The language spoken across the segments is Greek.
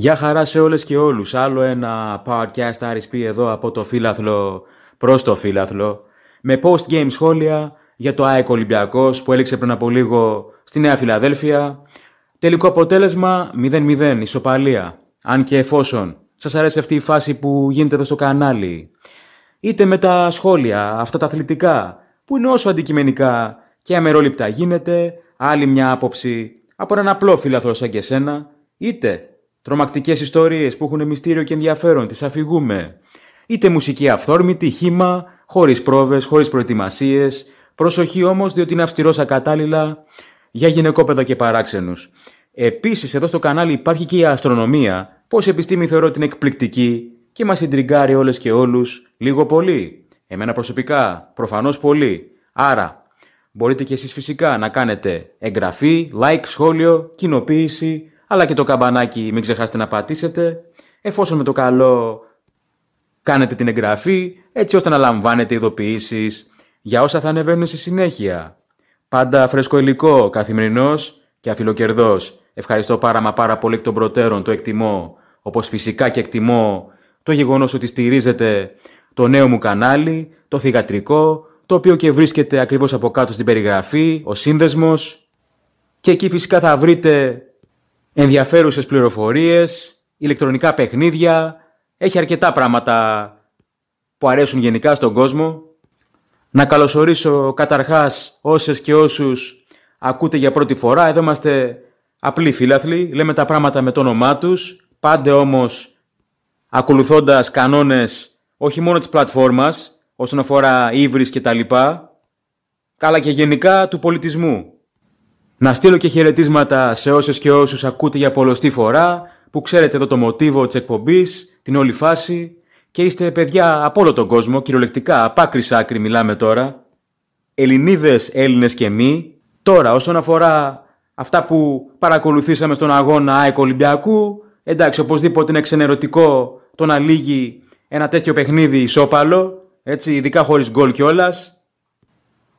Γεια χαρά σε όλες και όλους. Άλλο ένα podcast RSP εδώ από το φύλαθλο προς το φύλαθλο. Με post-game σχόλια για το ΑΕΚ Ολυμπιακός που έλεξε πριν από λίγο στη Νέα Φιλαδέλφια. Τελικό αποτέλεσμα 0-0, ισοπαλία. Αν και εφόσον σας αρέσει αυτή η φάση που γίνεται εδώ στο κανάλι. Είτε με τα σχόλια, αυτά τα αθλητικά, που είναι όσο αντικειμενικά και αμερόληπτα γίνεται. Άλλη μια άποψη από έναν απλό φιλαθλό σαν και εσένα. Είτε Τρομακτικές ιστορίες που έχουν μυστήριο και ενδιαφέρον, τις αφηγούμε. Είτε μουσική αυθόρμητη, χήμα, χωρίς πρόβες, χωρίς προετοιμασίες, Προσοχή όμως διότι είναι αυστηρός ακατάλληλα για γυναικόπαιδα και παράξενους. Επίσης, εδώ στο κανάλι υπάρχει και η αστρονομία, πως επιστήμη θεωρώ την εκπληκτική και μας συντριγκάρει όλες και όλους, λίγο πολύ. Εμένα προσωπικά, προφανώς πολύ. Άρα, μπορείτε κι εσείς φυσικά να κάνετε εγγραφή, like, σχόλιο, κοινοποίηση, αλλά και το καμπανάκι μην ξεχάσετε να πατήσετε. Εφόσον με το καλό κάνετε την εγγραφή, έτσι ώστε να λαμβάνετε ειδοποιήσεις για όσα θα ανεβαίνουν στη συνέχεια. Πάντα φρέσκο υλικό, καθημερινός και αφιλοκερδός. Ευχαριστώ πάρα μα πάρα πολύ εκ των προτέρων, το εκτιμώ, όπως φυσικά και εκτιμώ το γεγονός ότι στηρίζετε το νέο μου κανάλι, το θηγατρικό, το οποίο και βρίσκεται ακριβώς από κάτω στην περιγραφή, ο σύνδεσμος. Και εκεί φυσικά θα βρείτε ενδιαφέρουσες πληροφορίες, ηλεκτρονικά παιχνίδια, έχει αρκετά πράγματα που αρέσουν γενικά στον κόσμο. Να καλωσορίσω καταρχάς όσες και όσους ακούτε για πρώτη φορά. Εδώ είμαστε απλοί φίλαθλοι, λέμε τα πράγματα με το όνομά τους, πάντε όμως ακολουθώντας κανόνες όχι μόνο της πλατφόρμας, όσον αφορά ύβρις και τα λοιπά, αλλά και γενικά του πολιτισμού. Να στείλω και χαιρετίσματα σε όσες και όσους ακούτε για πολλωστή φορά, που ξέρετε εδώ το μοτίβο της εκπομπής, την όλη φάση και είστε παιδιά από όλο τον κόσμο, κυριολεκτικά, απ' άκρη μιλάμε τώρα. Ελληνίδες, Έλληνες και μη. Τώρα, όσον αφορά αυτά που παρακολουθήσαμε στον αγώνα ΑΕΚ Ολυμπιακού, εντάξει, οπωσδήποτε είναι ξενερωτικό το να λύγει ένα τέτοιο παιχνίδι ισόπαλο, έτσι, ειδικά χωρίς γκολ κιόλας.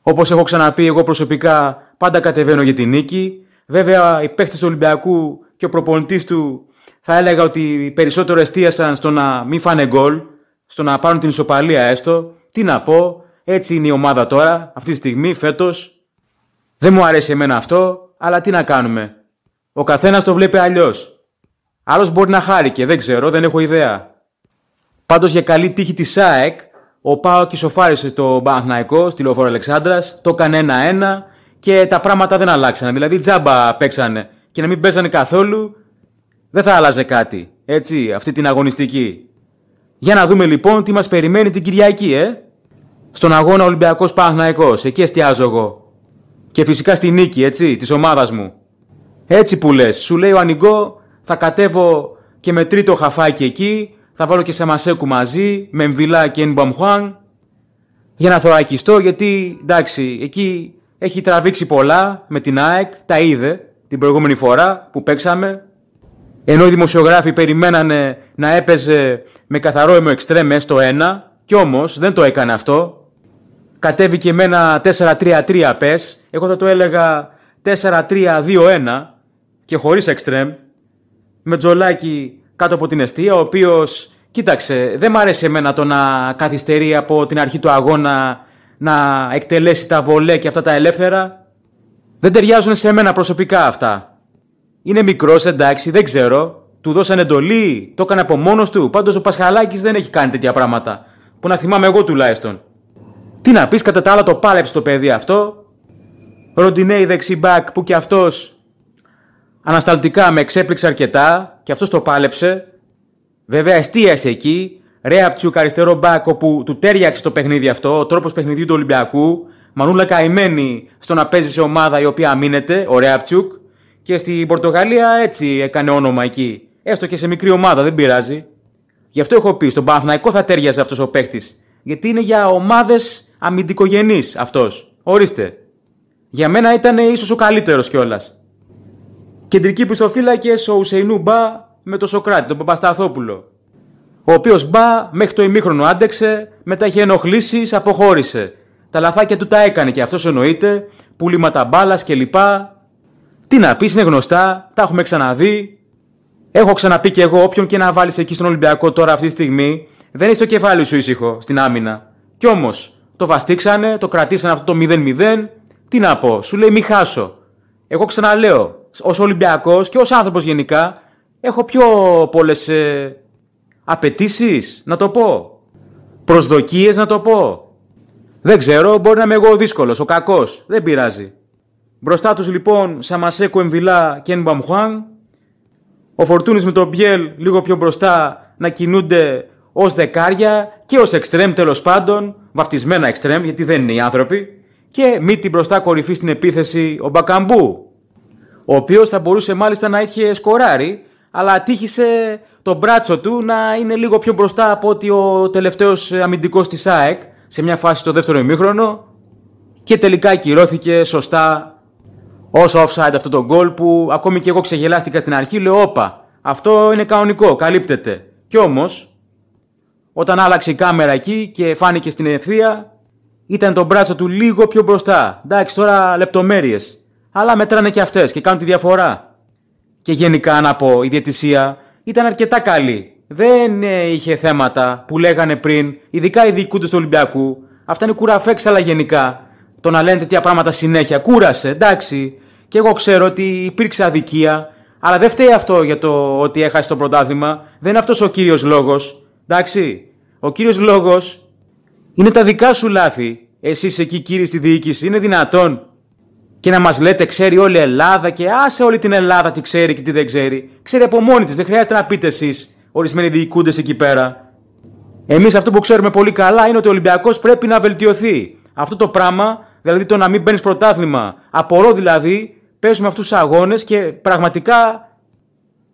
Όπως έχω ξαναπεί, εγώ προσωπικά Πάντα κατεβαίνω για την νίκη. Βέβαια, οι παίχτε του Ολυμπιακού και ο προπονητής του θα έλεγα ότι περισσότερο εστίασαν στο να μην φάνε γκολ, στο να πάρουν την ισοπαλία έστω. Τι να πω, έτσι είναι η ομάδα τώρα, αυτή τη στιγμή, φέτος. Δεν μου αρέσει εμένα αυτό, αλλά τι να κάνουμε. Ο καθένας το βλέπει αλλιώς. Άλλος μπορεί να και δεν ξέρω, δεν έχω ιδέα. Πάντως για καλή τύχη της ΣΑΕΚ, ο Πάο και το Μπαχναϊκό στη λεωφόρο Αλεξάνδρας, το έκανε 1-1 και τα πράγματα δεν αλλάξανε. Δηλαδή τζάμπα παίξανε και να μην παίζανε καθόλου, δεν θα άλλαζε κάτι. Έτσι, αυτή την αγωνιστική. Για να δούμε λοιπόν τι μας περιμένει την Κυριακή, ε. Στον αγώνα Ολυμπιακός Παναθηναϊκός, εκεί εστιάζω εγώ. Και φυσικά στη νίκη, έτσι, της ομάδας μου. Έτσι που λες, σου λέει ο Ανιγκό, θα κατέβω και με τρίτο χαφάκι εκεί, θα βάλω και σε μασέκου μαζί, με Μβιλά και Ενμπαμχουάν, για να θωρακιστώ, γιατί εντάξει, εκεί έχει τραβήξει πολλά με την ΑΕΚ, τα είδε την προηγούμενη φορά που παίξαμε. Ενώ οι δημοσιογράφοι περιμένανε να έπαιζε με καθαρό εξτρέμ στο ένα, κι όμως δεν το έκανε αυτό. Κατέβηκε με ένα 4-3-3 πες, εγώ θα το έλεγα 4-3-2-1 και χωρίς εξτρέμ, με τζολάκι κάτω από την αιστεία, ο οποίος κοίταξε, δεν μ' αρέσει εμένα το να καθυστερεί από την αρχή του αγώνα να εκτελέσει τα βολέ και αυτά τα ελεύθερα. Δεν ταιριάζουν σε μένα προσωπικά αυτά. Είναι μικρός, εντάξει, δεν ξέρω. Του δώσαν εντολή, το έκανε από μόνος του. Πάντως ο Πασχαλάκης δεν έχει κάνει τέτοια πράγματα. Που να θυμάμαι εγώ τουλάχιστον. Τι να πεις, κατά τα άλλα το πάλεψε το παιδί αυτό. Ροντινέι δεξιμπάκ που κι αυτός ανασταλτικά με εξέπληξε αρκετά και αυτός το πάλεψε. Βέβαια εστίασε εκεί, Ρέαπτσουκ αριστερό μπακ όπου του τέριαξε το παιχνίδι αυτό, ο τρόπος παιχνιδιού του Ολυμπιακού. Μανούλα καημένη στο να παίζει σε ομάδα η οποία αμήνεται, ο Ρέαπτσουκ. Και στην Πορτογαλία έτσι έκανε όνομα εκεί. Έστω και σε μικρή ομάδα, δεν πειράζει. Γι' αυτό έχω πει: Στον Παναθναϊκό θα τέριαζε αυτός ο παίχτη. Γιατί είναι για ομάδες αμυντικογενείς αυτός. Ορίστε. Για μένα ήταν ίσως ο καλύτερος κιόλας. Κεντρική πιστοφύλακες ο Ουσεϊνού Μπα με τον Σοκράτη, τον Παπασταθόπουλο. Ο οποίος μπα μέχρι το ημίχρονο άντεξε, μετά είχε ενοχλήσεις, αποχώρησε. Τα λαφάκια του τα έκανε και αυτός εννοείται. Πουλήματα μπάλας κλπ. Τι να πεις, είναι γνωστά, τα έχουμε ξαναδεί. Έχω ξαναπεί και εγώ, όποιον και να βάλεις εκεί στον Ολυμπιακό τώρα αυτή τη στιγμή, δεν είσαι το κεφάλι σου ήσυχο στην άμυνα. Κι όμως, το βαστήξανε, το κρατήσανε αυτό το 0-0. Τι να πω, σου λέει μη χάσω. Εγώ ξαναλέω, ως Ολυμπιακός και ως άνθρωπος γενικά, έχω πιο πολλές ε, Απαιτήσεις, να το πω. Προσδοκίες, να το πω. Δεν ξέρω, μπορεί να είμαι εγώ ο δύσκολος, ο κακός. Δεν πειράζει. Μπροστά τους λοιπόν Σαμασέκου Εμβιλά και Μπαμχουάν. Ο Φορτούνης με τον Πιέλ, λίγο πιο μπροστά να κινούνται ως δεκάρια και ως εξτρέμ τέλος πάντων. Βαφτισμένα εξτρέμ, γιατί δεν είναι οι άνθρωποι. Και μη την μπροστά κορυφή στην επίθεση ο Μπακαμπού. Ο οποίος θα μπορούσε μάλιστα να είχε σκοράρει αλλά τύχησε το μπράτσο του να είναι λίγο πιο μπροστά από ότι ο τελευταίος αμυντικός της ΑΕΚ σε μια φάση το δεύτερο ημίχρονο και τελικά ακυρώθηκε σωστά ως offside αυτό το γκολ που ακόμη και εγώ ξεγελάστηκα στην αρχή λέω όπα αυτό είναι κανονικό, καλύπτεται. Κι όμως όταν άλλαξε η κάμερα εκεί και φάνηκε στην ευθεία ήταν το μπράτσο του λίγο πιο μπροστά. Εντάξει τώρα λεπτομέρειες. αλλά μετράνε και αυτές και κάνουν τη διαφορά και γενικά να πω η διατησία ήταν αρκετά καλή. Δεν ε, είχε θέματα που λέγανε πριν, ειδικά οι διοικούντες του Ολυμπιακού. Αυτά είναι κουραφέξαλα γενικά. Το να λένε τέτοια πράγματα συνέχεια. Κούρασε, εντάξει. Και εγώ ξέρω ότι υπήρξε αδικία. Αλλά δεν φταίει αυτό για το ότι έχασε το πρωτάθλημα. Δεν είναι αυτός ο κύριος λόγος. Εντάξει. Ο κύριος λόγος είναι τα δικά σου λάθη. Εσείς εκεί, κύριοι στη διοίκηση, είναι δυνατόν και να μας λέτε, ξέρει όλη η Ελλάδα και άσε όλη την Ελλάδα τι ξέρει και τι δεν ξέρει. Ξέρει από μόνη της, δεν χρειάζεται να πείτε εσείς, ορισμένοι διοικούντες εκεί πέρα. Εμείς αυτό που ξέρουμε πολύ καλά είναι ότι ο Ολυμπιακός πρέπει να βελτιωθεί. Αυτό το πράγμα, δηλαδή το να μην παίρνεις πρωτάθλημα. Απορώ δηλαδή, παίζουμε αυτούς τους αγώνες και πραγματικά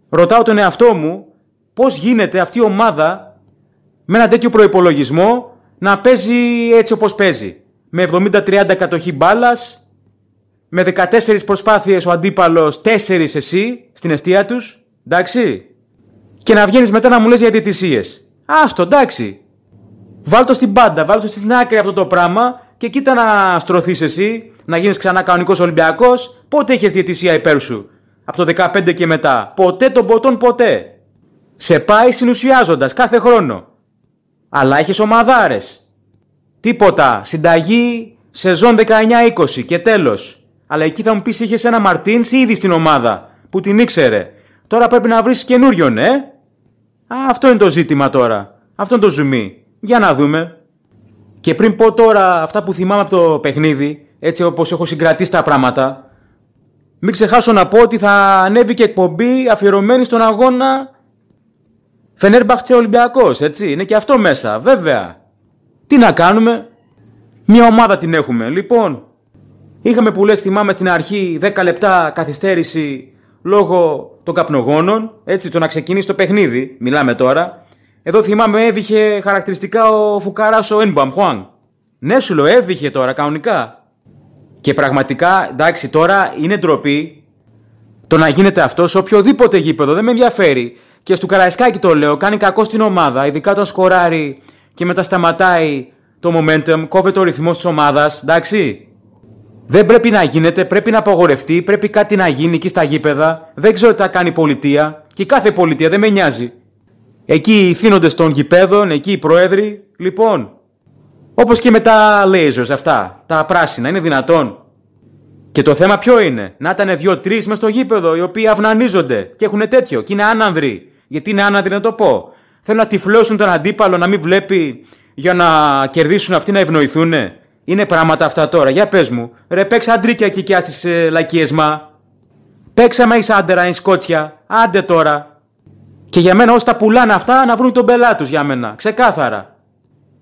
ρωτάω τον εαυτό μου πώς γίνεται αυτή η ομάδα με ένα τέτοιο προπολογισμό να παίζει έτσι όπως παίζει. Με 70-30 κατοχή μπάλας, με 14 προσπάθειες ο αντίπαλος 4 εσύ στην αιστεία τους, Εντάξει. Και να βγαίνεις μετά να μου λες για διαιτησίες. Άστο, εντάξει. Βάλτο στην πάντα, βάλτο στην άκρη αυτό το πράγμα και κοίτα να στρωθείς εσύ, να γίνεις ξανά κανονικός Ολυμπιακός. Πότε έχεις διαιτησία υπέρ σου, από το 15 και μετά. Ποτέ τον ποτόν ποτέ. Σε πάει συνουσιάζοντας κάθε χρόνο. Αλλά έχεις ομαδάρες. Τίποτα. Συνταγή σεζόν 19-20 και τέλος. Αλλά εκεί θα μου πεις: Είχες ένα Μαρτίν ήδη στην ομάδα που την ήξερε. Τώρα πρέπει να βρεις καινούριον, ε! Α, αυτό είναι το ζήτημα τώρα. Αυτό είναι το ζουμί. Για να δούμε. Και πριν πω τώρα αυτά που θυμάμαι από το παιχνίδι, έτσι όπως έχω συγκρατήσει τα πράγματα, μην ξεχάσω να πω ότι θα ανέβει και εκπομπή αφιερωμένη στον αγώνα Φενέρμπαχτσε Ολυμπιακός, έτσι. Είναι και αυτό μέσα, βέβαια. Τι να κάνουμε. Μια ομάδα την έχουμε. Λοιπόν, Είχαμε που λες, θυμάμαι στην αρχή 10 λεπτά καθυστέρηση λόγω των καπνογόνων, έτσι, το να ξεκινήσει το παιχνίδι, μιλάμε τώρα. Εδώ θυμάμαι έβηχε χαρακτηριστικά ο Φουκαράς ο Ένμπαμ Χουάν. Ναι, σου λέω, έβηχε τώρα κανονικά. Και πραγματικά, εντάξει, τώρα είναι ντροπή το να γίνεται αυτό σε οποιοδήποτε γήπεδο, δεν με ενδιαφέρει. Και στο Καραϊσκάκι το λέω, κάνει κακό στην ομάδα, ειδικά όταν σκοράρει και μετά σταματάει το momentum, κόβεται ο ρυθμός της ομάδας, εντάξει. Δεν πρέπει να γίνεται, πρέπει να απογορευτεί, πρέπει κάτι να γίνει εκεί στα γήπεδα. Δεν ξέρω τι θα κάνει η πολιτεία. Και κάθε πολιτεία δεν με νοιάζει. Εκεί οι θύνοντε των γηπέδων, εκεί οι πρόεδροι. Λοιπόν, όπως και με τα lasers αυτά, τα πράσινα, είναι δυνατόν. Και το θέμα ποιο είναι, να ήταν δύο-τρει μες στο γήπεδο οι οποίοι αυνανίζονται και έχουν τέτοιο και είναι άνανδροι. Γιατί είναι άνανδροι να το πω. Θέλουν να τυφλώσουν τον αντίπαλο να μην βλέπει για να κερδίσουν αυτοί να ευνοηθούν. Είναι πράγματα αυτά τώρα, για πες μου. Ρε παίξα αντρίκια και κιά στις ε, λακίε μα. Παίξα μα άντερα, είναι σκότσια. Άντε τώρα. Και για μένα όσοι τα πουλάνε αυτά να βρουν τον πελά του για μένα. Ξεκάθαρα.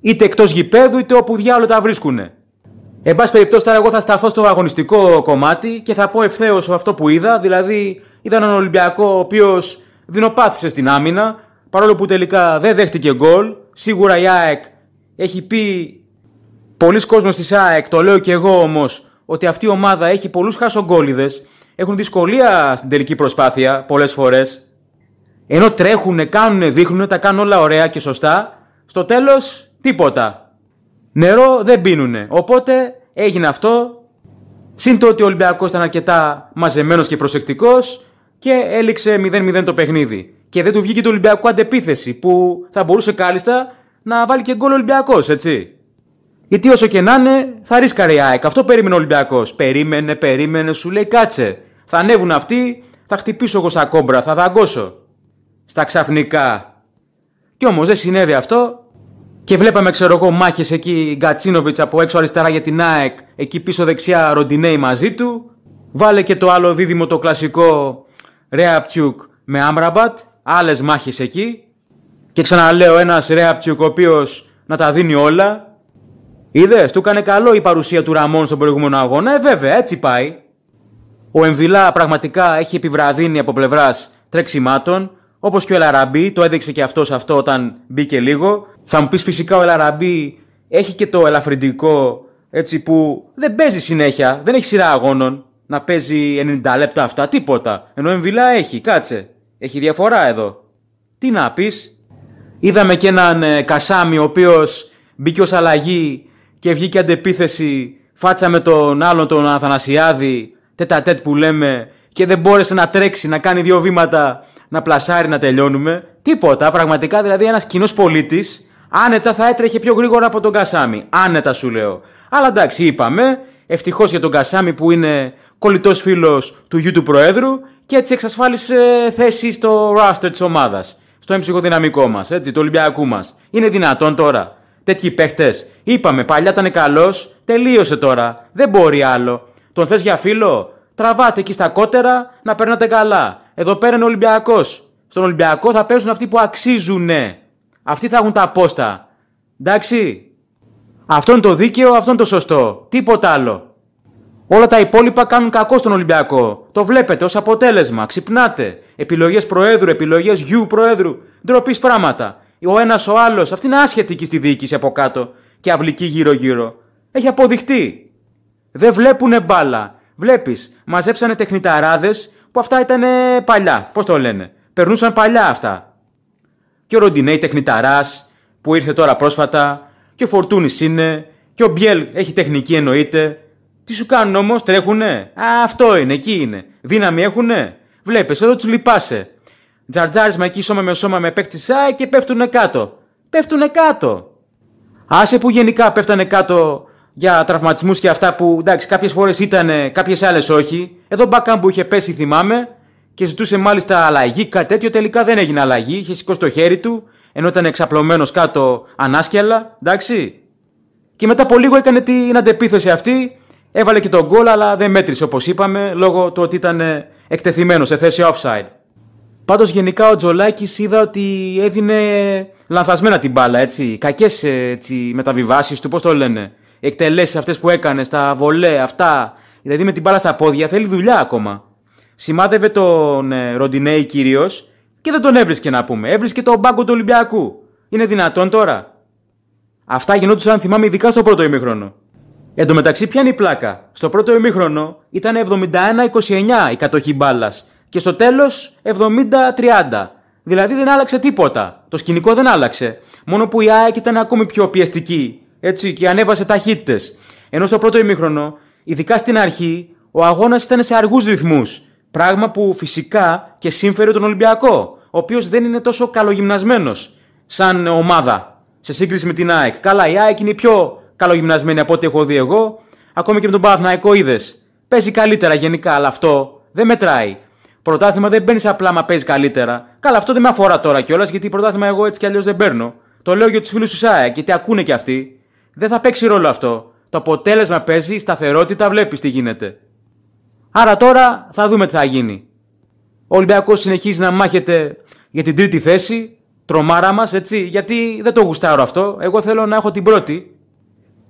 Είτε εκτός γηπέδου είτε όπου διάλογο τα βρίσκουνε. Εν πάση περιπτώσει, τώρα εγώ θα σταθώ στο αγωνιστικό κομμάτι και θα πω ευθέως αυτό που είδα. Δηλαδή, είδα έναν Ολυμπιακό ο οποίος δεινοπάθησε στην άμυνα, παρόλο που τελικά δεν δέχτηκε γκολ. Σίγουρα η ΑΕΚ έχει πει Πολλοί κόσμοι στη ΣΑΕΚ, το λέω και εγώ όμως, ότι αυτή η ομάδα έχει πολλούς χασογκόλιδες, έχουν δυσκολία στην τελική προσπάθεια πολλές φορές. Ενώ τρέχουν, κάνουν, δείχνουν, τα κάνουν όλα ωραία και σωστά. Στο τέλος, τίποτα. Νερό δεν πίνουνε. Οπότε έγινε αυτό. Συν το ότι ο Ολυμπιακός ήταν αρκετά μαζεμένος και προσεκτικός και έληξε 0-0 το παιχνίδι. Και δεν του βγήκε το Ολυμπιακό αντεπίθεση που θα μπορούσε κάλλιστα να βάλει και γκολ Ολυμπιακός, έτσι. Γιατί όσο και να είναι, θα ρίσκαρε η ΑΕΚ. Αυτό περίμενε ο Ολυμπιακός. Περίμενε, περίμενε, σου λέει κάτσε. Θα ανέβουν αυτοί, θα χτυπήσω εγώ σαν κόμπρα, θα δαγκώσω. Στα ξαφνικά. Κι όμως δεν συνέβη αυτό. Και βλέπαμε, ξέρω εγώ, μάχες εκεί Γκατσίνοβιτ από έξω αριστερά για την ΑΕΚ. Εκεί πίσω δεξιά Ροντινέη μαζί του. Βάλε και το άλλο δίδυμο το κλασικό Ρεαπτσούκ με Άμραμπατ. Άλλες μάχες εκεί. Και ξαναλέω, ένας Ρέαπτσιουκ ο οποίος να τα δίνει όλα Είδε, του έκανε καλό η παρουσία του Ραμόν στον προηγούμενο αγώνα. Ε, βέβαια, έτσι πάει. Ο Εμβιλά πραγματικά έχει επιβραδύνει από πλευράς τρεξιμάτων. Όπως και ο Ελαραμπή, το έδειξε και αυτός αυτό όταν μπήκε λίγο. Θα μου πεις φυσικά ο Ελαραμπή έχει και το ελαφρυντικό έτσι που δεν παίζει συνέχεια, δεν έχει σειρά αγώνων να παίζει 90 λεπτά αυτά, τίποτα. Ενώ ο Εμβιλά έχει, κάτσε. Έχει διαφορά εδώ. Τι να πεις. Είδαμε και έναν ε, Κασάμι ο οποίος μπήκε ως αλλαγή και βγήκε αντεπίθεση φάτσα με τον άλλον τον Αθανασιάδη, τέτα τέτ που λέμε, και δεν μπόρεσε να τρέξει, να κάνει δύο βήματα, να πλασάρει, να τελειώνουμε. Τίποτα. Πραγματικά δηλαδή ένας κοινός πολίτης, άνετα θα έτρεχε πιο γρήγορα από τον Κασάμι. Άνετα σου λέω. Αλλά εντάξει, είπαμε, ευτυχώς για τον Κασάμι που είναι κολλητός φίλος του γιου του Προέδρου και έτσι εξασφάλισε θέση στο roster της ομάδας. Στο εμψυχοδυναμικό μας, έτσι, του Ολυμπιακού μας. Είναι δυνατόν τώρα τέτοιοι παίχτες. Είπαμε, παλιά ήταν καλός, τελείωσε τώρα. Δεν μπορεί άλλο. Τον θες για φίλο, τραβάτε εκεί στα κότερα να περνάτε καλά. Εδώ πέρα είναι Ολυμπιακός. Στον Ολυμπιακό θα παίζουν αυτοί που αξίζουν. Αυτοί θα έχουν τα απόστα. Εντάξει. Αυτό είναι το δίκαιο, αυτό είναι το σωστό. Τίποτα άλλο. Όλα τα υπόλοιπα κάνουν κακό στον Ολυμπιακό. Το βλέπετε ως αποτέλεσμα. Ξυπνάτε. Επιλογές Προέδρου, επιλογές γιου Προέδρου. Ντροπή πράγματα ο ένας ο άλλος, αυτή είναι και στη διοίκηση από κάτω και αυλική γύρω-γύρω. Έχει αποδειχτεί. Δεν βλέπουνε μπάλα. Βλέπεις, μαζέψανε τεχνηταράδες που αυτά ήταν παλιά. Πώς το λένε. Περνούσαν παλιά αυτά. Και ο Ροντινέη τεχνηταράς που ήρθε τώρα πρόσφατα. Και ο Φορτούνης είναι. Και ο Μπιέλ έχει τεχνική εννοείται. Τι σου κάνουν όμως, τρέχουνε. Α, αυτό είναι, εκεί είναι. Δύναμη έχουνε. Βλέπεις, εδώ τους λυπάσαι. Τζαρτζάρισμα εκεί σώμα με σώμα με παίκτη και πέφτουνε κάτω. Πέφτουνε κάτω. Άσε που γενικά πέφτανε κάτω για τραυματισμούς και αυτά που εντάξει, κάποιες φορές ήταν, κάποιες άλλες όχι. Εδώ μπακάμ που είχε πέσει, θυμάμαι, και ζητούσε μάλιστα αλλαγή, κάτι τέτοιο. Τελικά δεν έγινε αλλαγή, είχε σηκώσει το χέρι του, ενώ ήταν εξαπλωμένος κάτω ανάσκελα, εντάξει. Και μετά από λίγο έκανε την αντεπίθεση αυτή, έβαλε και τον γκολ, αλλά δεν μέτρησε όπως είπαμε, λόγω του ότι ήταν εκτεθειμένος σε θέση offside. Πάντως, γενικά ο Τζολάκης είδα ότι έδινε λανθασμένα την μπάλα, έτσι. Κακές μεταβιβάσεις του, πώς το λένε. Εκτελέσεις αυτές που έκανε, στα βολέ, αυτά. Δηλαδή με την μπάλα στα πόδια θέλει δουλειά ακόμα. Σημάδευε τον ε, Ροντινέη κυρίως και δεν τον έβρισκε να πούμε. Έβρισκε τον μπάγκο του Ολυμπιακού. Είναι δυνατόν τώρα. Αυτά γινόντουσαν, θυμάμαι, ειδικά στο πρώτο ημίχρονο. Εν τω μεταξύ, πιάνει η πλάκα. Στο πρώτο ημίχρονο ήταν 71-29 η κατοχή μπάλας και στο τέλος 70-30. Δηλαδή δεν άλλαξε τίποτα. Το σκηνικό δεν άλλαξε. Μόνο που η ΑΕΚ ήταν ακόμη πιο πιεστική. Έτσι, και ανέβασε ταχύτητε. Ενώ στο πρώτο ημίχρονο, ειδικά στην αρχή, ο αγώνας ήταν σε αργούς ρυθμούς. Πράγμα που φυσικά και σύμφερε τον Ολυμπιακό, ο οποίος δεν είναι τόσο καλογυμνασμένος σαν ομάδα σε σύγκριση με την ΑΕΚ. Καλά, η ΑΕΚ είναι πιο καλογυμνασμένη από ό,τι έχω δει εγώ. Ακόμη και με τον Παναθναϊκό είδες. Παίζει καλύτερα γενικά, αλλά αυτό δεν μετράει. Πρωτάθλημα δεν μπαίνεις απλά μα παίζεις καλύτερα. Καλά, αυτό δεν με αφορά τώρα κιόλας, γιατί πρωτάθλημα εγώ έτσι κι αλλιώς δεν παίρνω. Το λέω για τους φίλους του και τι ακούνε κι αυτοί. Δεν θα παίξει ρόλο αυτό. Το αποτέλεσμα παίζει, η σταθερότητα βλέπεις τι γίνεται. Άρα τώρα θα δούμε τι θα γίνει. Ο Ολυμπιακός συνεχίζει να μάχεται για την τρίτη θέση, τρομάρα μας, έτσι, γιατί δεν το γουστάρω αυτό. Εγώ θέλω να έχω την πρώτη.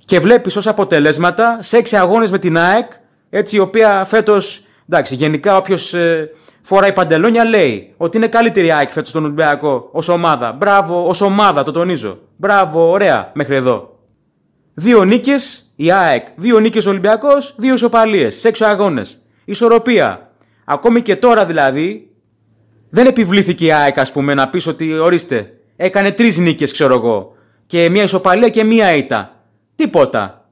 Και βλέπει ως αποτελέσματα σε έξι αγώνες με την ΑΕΚ, έτσι, η οποία φέτος, εντάξει, γενικά όποιος ε, φοράει παντελόνια, λέει ότι είναι καλύτερη η ΑΕΚ φέτος στον Ολυμπιακό ως ομάδα. Μπράβο, ως ομάδα, το τονίζω. Μπράβο, ωραία, μέχρι εδώ. Δύο νίκες η ΑΕΚ, δύο νίκες Ολυμπιακός, δύο ισοπαλίες, σε έξω αγώνες. Ισορροπία. Ακόμη και τώρα δηλαδή, δεν επιβλήθηκε η ΑΕΚ, ας πούμε, να πεις ότι ορίστε, έκανε τρεις νίκες, ξέρω εγώ. Και μία ισοπαλία και μία ήττα. Τίποτα.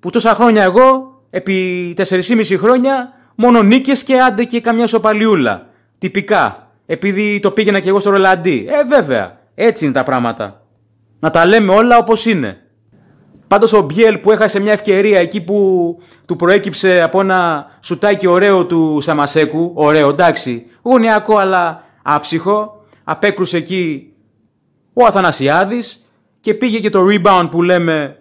Που τόσα χρόνια εγώ, επί 4,5 χρόνια, μόνο νίκες και άντε και καμιά σοπαλιούλα. Τυπικά. Επειδή το πήγαινα και εγώ στο ρολαντί. Ε, βέβαια. Έτσι είναι τα πράγματα. Να τα λέμε όλα όπως είναι. Πάντως ο Μπιέλ που έχασε μια ευκαιρία εκεί που του προέκυψε από ένα σουτάκι ωραίο του Σαμασέκου. Ωραίο, εντάξει. Γωνιακό αλλά άψυχο. Απέκρουσε εκεί ο Αθανασιάδης και πήγε και το rebound που λέμε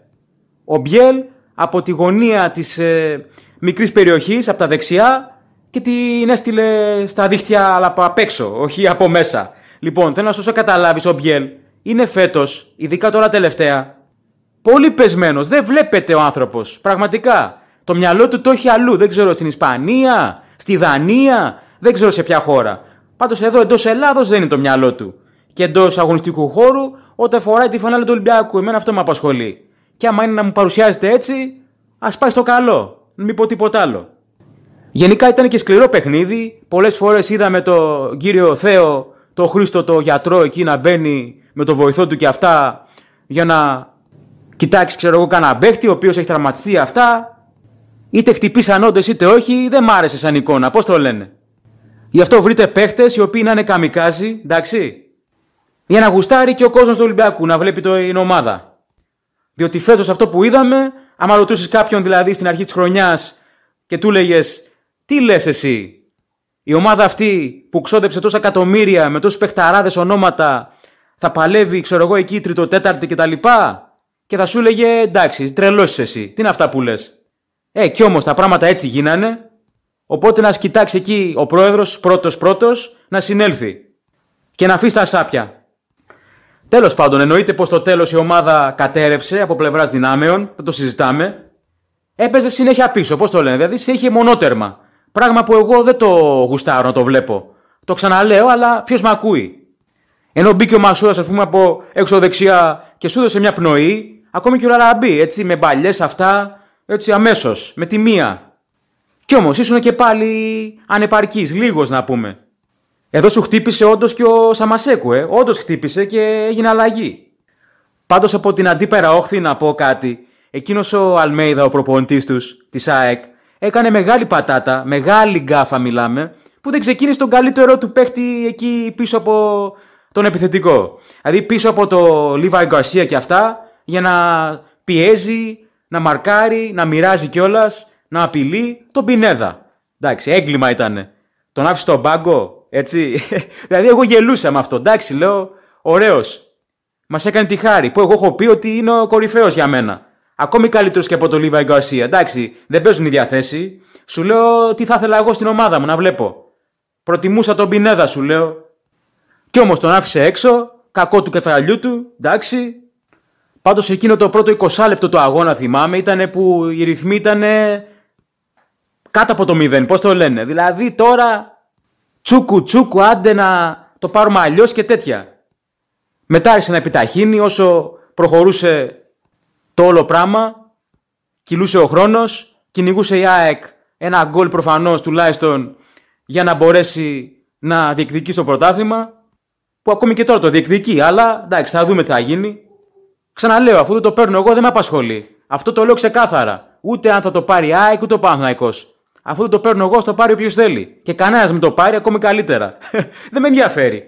ο Μπιέλ από τη γωνία της ε, μικρής περιοχής από τα δεξιά και την έστειλε στα δίχτυα αλλά απ' έξω, όχι από μέσα. Λοιπόν, θέλω να σου καταλάβει, ο Μπιέλ είναι φέτος, ειδικά τώρα τελευταία, πολύ πεσμένος. Δεν βλέπετε ο άνθρωπος. Πραγματικά. Το μυαλό του το έχει αλλού. Δεν ξέρω στην Ισπανία, στη Δανία, δεν ξέρω σε ποια χώρα. Πάντως εδώ εντός Ελλάδος δεν είναι το μυαλό του. Και εντός αγωνιστικού χώρου, όταν φοράει τη φανάλα του Ολυμπιακού, εμένα αυτό με απασχολεί. Και άμα είναι να μου παρουσιάζεται έτσι, ας πάει στο καλό. Μη πω τίποτα άλλο. Γενικά ήταν και σκληρό παιχνίδι. Πολλές φορές είδαμε τον κύριο Θεό, Το Χρήστο, το γιατρό εκεί να μπαίνει με το βοηθό του και αυτά για να κοιτάξει, ξέρω εγώ, κανένα παίχτη ο οποίος έχει τραυματιστεί αυτά. Είτε χτυπήσαν όντες είτε όχι, δεν μ' άρεσε σαν εικόνα. Πώς το λένε. Γι' αυτό βρείτε παίχτες οι οποίοι να είναι καμικάζοι εντάξει. Για να γουστάρει και ο κόσμος του Ολυμπιακού να βλέπει την ομάδα. Διότι φέτος αυτό που είδαμε Άμα ρωτούσες κάποιον δηλαδή στην αρχή της χρονιάς και του έλεγε Τι λες εσύ, η ομάδα αυτή που ξόδεψε τόσα εκατομμύρια με τόσου παιχταράδες ονόματα θα παλεύει, ξέρω εγώ, εκεί τρίτο, τέταρτη κτλ. Και θα σου έλεγε Εντάξει, τρελό εσύ, τι είναι αυτά που λες. Ε, κι όμως τα πράγματα έτσι γίνανε. Οπότε να κοιτάξει εκεί ο πρόεδρος πρώτος πρώτος να συνέλθει και να αφήσει τα σάπια. Τέλος πάντων, εννοείται πως στο τέλος η ομάδα κατέρευσε από πλευράς δυνάμεων, δεν το συζητάμε. Έπαιζε συνέχεια πίσω, πώς το λένε, δηλαδή είχε μονότερμα. Πράγμα που εγώ δεν το γουστάρω να το βλέπω. Το ξαναλέω, αλλά ποιος με ακούει. Ενώ μπήκε ο Μασούρας, ας πούμε, από έξω δεξιά και σου έδωσε μια πνοή, ακόμη και ο Λαραμπή, έτσι, με μπαλιές αυτά, έτσι αμέσως, με τη μία. Κι όμως ήσουν και πάλι ανεπαρκή, λίγος να πούμε. Εδώ σου χτύπησε όντως και ο Σαμασέκου, ε. Όντως χτύπησε και έγινε αλλαγή. Πάντως από την αντίπερα όχθη να πω κάτι. Εκείνος ο Αλμέιδα, ο προπονητής τους της ΑΕΚ, έκανε μεγάλη πατάτα, μεγάλη γκάφα μιλάμε, που δεν ξεκίνησε τον καλύτερο του παίχτη εκεί πίσω από τον επιθετικό. Δηλαδή πίσω από το Λίβα Γκαρσία και αυτά, για να πιέζει, να μαρκάρει, να μοιράζει κιόλας, να απειλεί τον Πινέδα. Εντάξει, έγκλημα ήταν. Τον άφησε τον πάγκο, έτσι. δηλαδή, εγώ γελούσα με αυτό. Εντάξει, λέω, ωραίος. Μας έκανε τη χάρη που εγώ έχω πει ότι είναι ο κορυφαίος για μένα. Ακόμη καλύτερος και από τον Λίβα Γκαρσία. Εντάξει, δεν παίζουν οι διαθέσει. Σου λέω τι θα ήθελα εγώ στην ομάδα μου να βλέπω. Προτιμούσα τον Πινέδα, σου λέω. Κι όμως τον άφησε έξω, κακό του κεφαλιού του, εντάξει. Πάντως εκείνο το πρώτο 20 λεπτό του αγώνα, θυμάμαι, ήταν που οι ρυθμοί ήταν κάτω από το μηδέν. Πώς το λένε. Δηλαδή τώρα τσούκου τσούκου άντε να το πάρουμε αλλιώς και τέτοια. Μετά άρχισε να επιταχύνει όσο προχωρούσε το όλο πράγμα, κυλούσε ο χρόνος, κυνηγούσε η ΑΕΚ ένα γκολ προφανώς τουλάχιστον για να μπορέσει να διεκδικεί στο πρωτάθλημα, που ακόμη και τώρα το διεκδικεί, αλλά εντάξει θα δούμε τι θα γίνει. Ξαναλέω, αφού δεν το παίρνω εγώ δεν με απασχολεί. Αυτό το λέω ξεκάθαρα. Ούτε αν θα το πάρει η ΑΕΚ, ούτε ο Παναθηναϊκός. Αφού δεν το παίρνω εγώ, στο πάρει όποιος θέλει. Και κανένας με το πάρει ακόμη καλύτερα. δεν με ενδιαφέρει.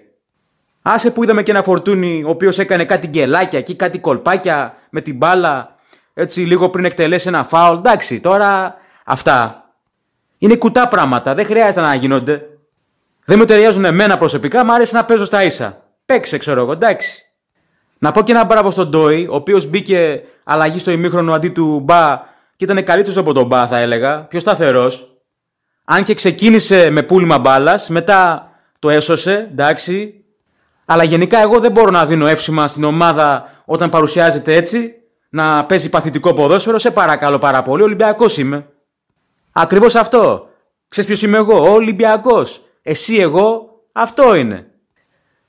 Άσε που είδαμε και ένα φορτούνι ο οποίος έκανε κάτι γκελάκια εκεί, κάτι κολπάκια με την μπάλα. Έτσι λίγο πριν εκτελέσει ένα φάουλ. Εντάξει, τώρα αυτά. Είναι κουτά πράγματα. Δεν χρειάζεται να γίνονται. Δεν με ταιριάζουν εμένα προσωπικά. Μ' άρεσε να παίζω στα ίσα. Παίξε, ξέρω εγώ, εντάξει. Να πω και ένα μπράβο στον Ντόι, ο οποίος μπήκε αλλαγή στο ημίχρονο αντί του μπα και ήταν καλύτερος από τον Μπα, θα έλεγα, πιο σταθερός. Αν και ξεκίνησε με πούλημα μπάλας, μετά το έσωσε, εντάξει. Αλλά γενικά εγώ δεν μπορώ να δίνω εύσημα στην ομάδα όταν παρουσιάζεται έτσι, να παίζει παθητικό ποδόσφαιρο. Σε παρακαλώ πάρα πολύ, Ολυμπιακός είμαι. Ακριβώς αυτό. Ξέρεις ποιος είμαι εγώ, ο Ολυμπιακός. Εσύ εγώ, αυτό είναι.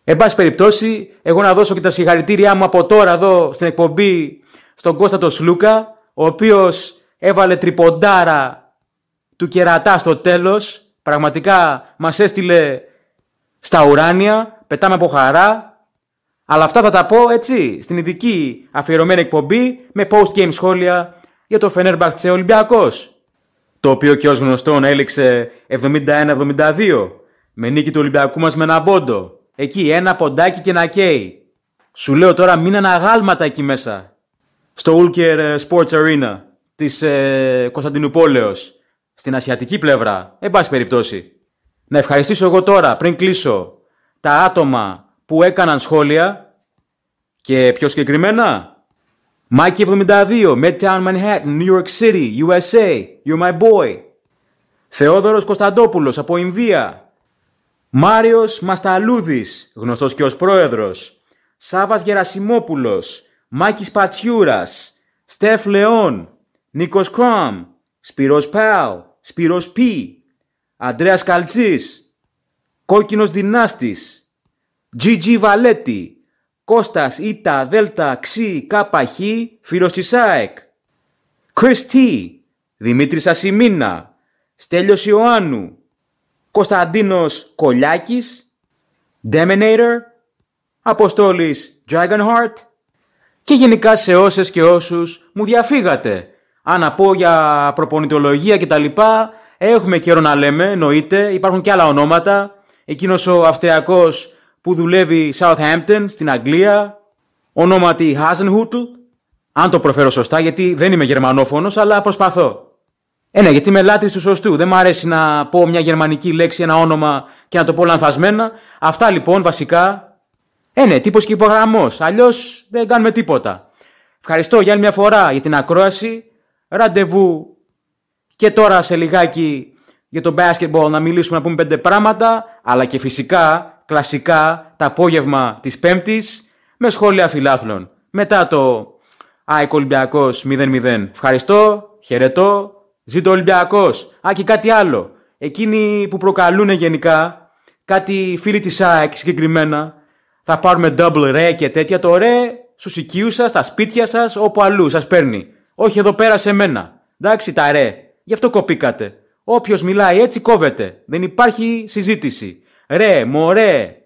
Εν πάση περιπτώσει, εγώ να δώσω και τα συγχαρητήριά μου από τώρα εδώ στην εκπομπή στον Κώστατο Σλούκα, ο οποίος έβαλε τριποντάρα του κερατά στο τέλος. Πραγματικά μας έστειλε στα ουράνια, πετάμε από χαρά. Αλλά αυτά θα τα πω έτσι, στην ειδική αφιερωμένη εκπομπή με post-game σχόλια για το Fenerbahce Ολυμπιακός. Το οποίο και ως γνωστόν έληξε 71-72 με νίκη του Ολυμπιακού μας με ένα πόντο. Εκεί ένα ποντάκι και ένα καίει. Σου λέω τώρα μην αναγάλματα εκεί μέσα στο Ulker ε, Sports Arena της ε, στην ασιατική πλευρά, εν πάση περιπτώσει. Να ευχαριστήσω εγώ τώρα, πριν κλείσω, τα άτομα που έκαναν σχόλια και πιο συγκεκριμένα, Mikey 72, Midtown Manhattan, New York City, USA, you're my boy. Θεόδωρος Κωνσταντόπουλος από Ινδία. Μάριος Μασταλούδης, γνωστός και ως πρόεδρος. Σάβας Γερασιμόπουλος, Μάκης Πατσιούρας, Στεφ Λεόν, Νίκος Κράμ, Σπύρος Πάου, Σπύρος Πι, Αντρέας Καλτσής, Κόκκινος Δυνάστης, Τζιτζι Βαλέτη, Κώστας Ήτα Δέλτα Ξι Κάπα Χ, Φύρος Κρις ΤΙ, Δημήτρης Ασημίνα, Στέλιος Ιωάννου, Κωνσταντίνος Κολιάκης, Deminator, Αποστόλης Dragonheart, και γενικά σε όσες και όσους μου διαφύγατε. Αν να πω για προπονητολογία κτλ. Έχουμε καιρό να λέμε, εννοείται. Υπάρχουν και άλλα ονόματα. Εκείνος ο Αυστριακός που δουλεύει Southampton στην Αγγλία. Ονόματι Hasenhutl. Αν το προφέρω σωστά, γιατί δεν είμαι γερμανόφωνος, αλλά προσπαθώ. Ε, ναι, γιατί είμαι λάτρης του σωστού. Δεν μου αρέσει να πω μια γερμανική λέξη, ένα όνομα και να το πω λανθασμένα. Αυτά λοιπόν βασικά ε, ναι, τύπος και υπογραμμός. Αλλιώς δεν κάνουμε τίποτα. Ευχαριστώ για άλλη μια φορά για την ακρόαση. Ραντεβού και τώρα σε λιγάκι για το basketball να μιλήσουμε να πούμε πέντε πράγματα. Αλλά και φυσικά, κλασικά, το απόγευμα της Πέμπτης με σχόλια φιλάθλων. Μετά το ΑΕΚ Ολυμπιακός 0-0. Ευχαριστώ, χαιρετώ. Ζήτω Ολυμπιακός. Α, και κάτι άλλο. Εκείνοι που προκαλούν γενικά, κάτι φίλοι της ΑΕΚ συγκεκριμένα, θα πάρουμε double ρε και τέτοια. Το ρε στου οικείου σας, στα σπίτια σας, όπου αλλού σας παίρνει. Όχι εδώ πέρα σε μένα. Εντάξει τα ρε. Γι' αυτό κοπήκατε. Όποιος μιλάει έτσι κόβεται. Δεν υπάρχει συζήτηση. Ρε, μωρέ.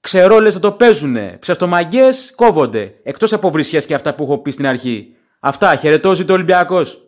Ξερόλε να το παίζουνε. Ψευτομαγγέ κόβονται. Εκτός από βρυσιέ και αυτά που έχω πει στην αρχή. Αυτά. Χαιρετώ, το Ολυμπιακός.